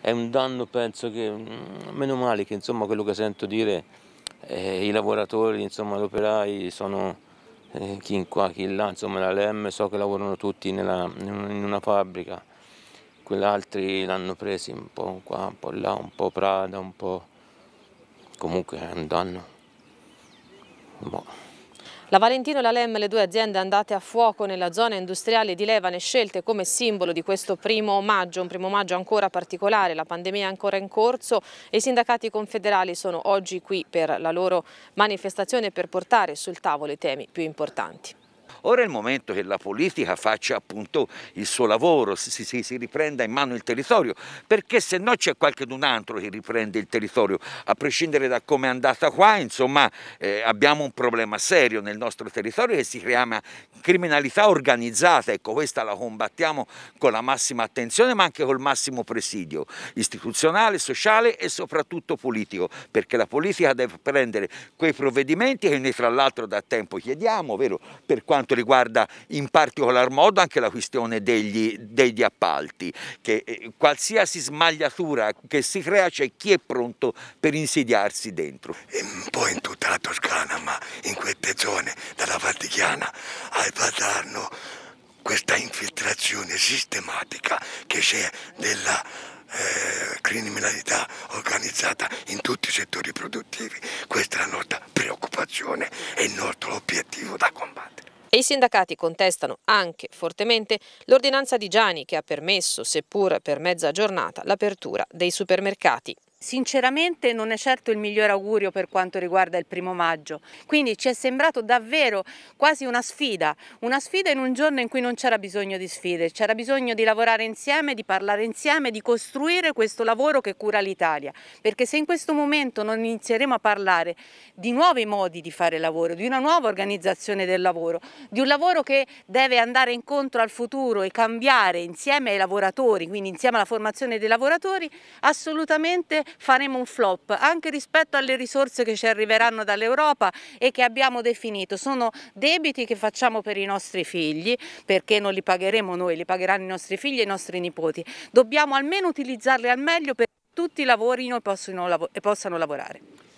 è un danno, penso che, mm, meno male che insomma, quello che sento dire, eh, i lavoratori, insomma, gli operai sono eh, chi qua, chi là, insomma la LEM so che lavorano tutti nella, in una fabbrica, quelli altri l'hanno presi un po' qua, un po' là, un po' Prada, un po'... comunque è un danno. Boh. La Valentino e la Lem, le due aziende andate a fuoco nella zona industriale di Levane, scelte come simbolo di questo primo maggio, un primo maggio ancora particolare, la pandemia è ancora in corso e i sindacati confederali sono oggi qui per la loro manifestazione per portare sul tavolo i temi più importanti. Ora è il momento che la politica faccia appunto il suo lavoro, si, si, si riprenda in mano il territorio, perché se no c'è qualcun altro che riprende il territorio, a prescindere da come è andata qua, insomma eh, abbiamo un problema serio nel nostro territorio che si chiama criminalità organizzata, ecco questa la combattiamo con la massima attenzione ma anche col massimo presidio istituzionale, sociale e soprattutto politico, perché la politica deve prendere quei provvedimenti che noi tra l'altro da tempo chiediamo, ovvero Per quanto quanto riguarda in particolar modo anche la questione degli, degli appalti, che eh, qualsiasi smagliatura che si crea c'è chi è pronto per insediarsi dentro. Un po' in tutta la Toscana, ma in queste zone, dalla Vatichiana al Valdarno, questa infiltrazione sistematica che c'è della eh, criminalità organizzata in tutti i settori produttivi. Questa è la nostra preoccupazione e il nostro obiettivo da combattere. E i sindacati contestano anche fortemente l'ordinanza di Gianni che ha permesso, seppur per mezza giornata, l'apertura dei supermercati. Sinceramente non è certo il miglior augurio per quanto riguarda il primo maggio, quindi ci è sembrato davvero quasi una sfida, una sfida in un giorno in cui non c'era bisogno di sfide, c'era bisogno di lavorare insieme, di parlare insieme, di costruire questo lavoro che cura l'Italia, perché se in questo momento non inizieremo a parlare di nuovi modi di fare lavoro, di una nuova organizzazione del lavoro, di un lavoro che deve andare incontro al futuro e cambiare insieme ai lavoratori, quindi insieme alla formazione dei lavoratori, assolutamente faremo un flop anche rispetto alle risorse che ci arriveranno dall'Europa e che abbiamo definito. Sono debiti che facciamo per i nostri figli perché non li pagheremo noi, li pagheranno i nostri figli e i nostri nipoti. Dobbiamo almeno utilizzarli al meglio perché tutti lavorino e possano lavorare.